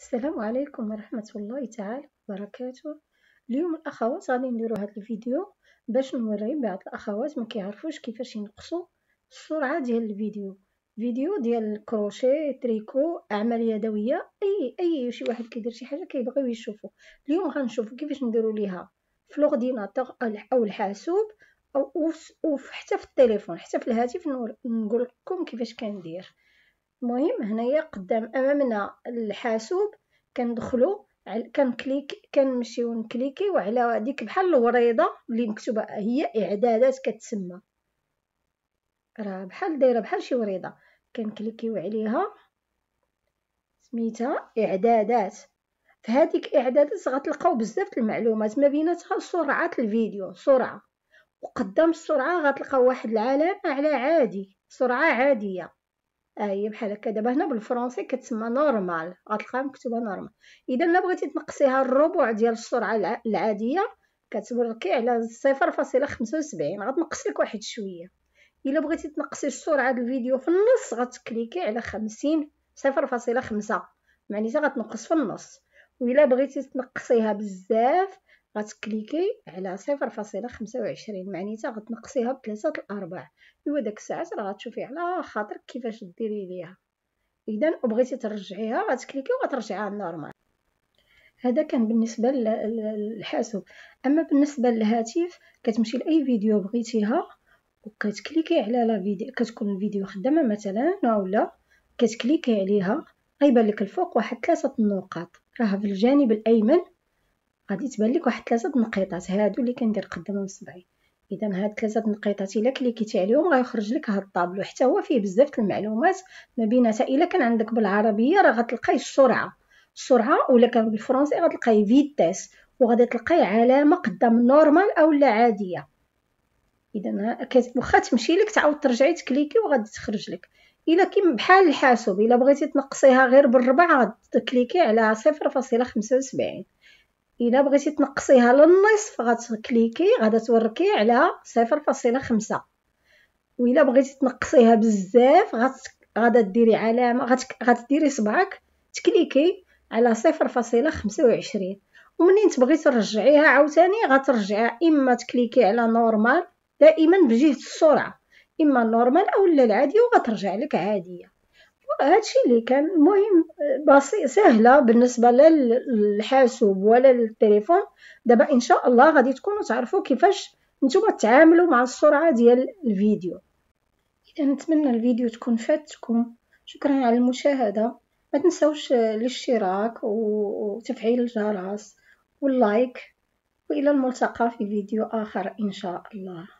السلام عليكم ورحمة الله تعالى وبركاته اليوم الأخوات غادي نديرو هاد الفيديو باش نوري بعض الأخوات ما كيعرفوش كيفاش ينقصوا السرعة ديال الفيديو فيديو ديال الكروشيه تريكو أعمال يدوية أي أي شي واحد كيدير شي حاجة كيبغيو يشوفو اليوم غنشوفو كيفاش نديرو ليها في لورديناتور أو الحاسوب أو حتى في التليفون حتى في الهاتف نقول لكم كيفاش كندير المهم هنايا قدام امامنا الحاسوب كندخلو كنكليك كنمشيو نكليكيو على ديك بحال الوريضه اللي مكتوبه هي اعدادات كتسمى راه بحال دايره بحال شي وريضه كنكليكيو عليها سميتها اعدادات فهاديك اعدادات غتلقاو بزاف المعلومات ما بيناتها سرعه الفيديو سرعه وقدام السرعه غتلقاو واحد العلامه على عادي سرعه عاديه هي آه، بحال هكا دابا هنا بالفرنسي كتسمى نورمال غتلقاها مكتوبه نورمال اذا الا بغيتي تنقصيها الربع ديال السرعه العاديه كتبركي على 0.75 غتنقص لك واحد شويه الا بغيتي تنقصي السرعه ديال الفيديو في النص غتكليكي على 50 0.5 معناتها غتنقص في النص و الا بغيتي تنقصيها بزاف غتكليكي على صفر فاصله خمسة وعشرين معنيتها غتنقصيها بثلاثة الارباع إوا داك الساعات راه غتشوفي على خاطرك كيفاش ديري ليها اذا بغيتي ترجعيها غتكليكي وغترجعيها نورمال هذا كان بالنسبه للحاسوب اما بالنسبه للهاتف كتمشي لاي فيديو بغيتيها وكتكليكي على لا فيديو كتكون الفيديو خدامه مثلا ولا كتكليكي عليها غيبان لك الفوق واحد ثلاثه النقاط راها في الجانب الايمن غادي تبان لك واحد ثلاثه نقيطات هادو اللي كندير قدامهم صبعي اذا هاد ثلاثه نقيطات الا كليكيتي عليهم غيخرج لك هاد الطابلو حتى هو فيه بزاف المعلومات ما بيناتها الا كان عندك بالعربيه راه غتلقاي السرعه السرعه ولا كان بالفرنسي غتلقاي فيتاس وغادي تلقاي علامه قدام نورمال اولا عاديه اذا واخا تمشي لك تعاود ترجعي تكليكي وغادي تخرج لك الا كيم بحال الحاسوب الا بغيتي تنقصيها غير بالربع غتكليكي على 0.75 الا بغيتي تنقصيها للنصف غتكليكي غادا توركي على صفر فاصله خمسة وإلا بغيتي تنقصيها بزاف غادا ديري علامه غتديري صبعك تكليكي على صفر فاصله خمسة وعشرين ومنين تبغي ترجعيها عاوتاني غترجعيها اما تكليكي على نورمال دائما بجهه السرعه اما نورمال اولا العاديه وغترجع لك عاديه هادشي اللي كان مهم سهله بالنسبه لا للحاسوب ولا للتليفون دابا ان شاء الله غادي تكونوا تعرفوا كيفاش نتوما تعاملوا مع السرعه ديال الفيديو اذا نتمنى الفيديو تكون فاتكم شكرا على المشاهده ما تنسوش الاشتراك وتفعيل الجرس واللايك والى الملتقى في فيديو اخر ان شاء الله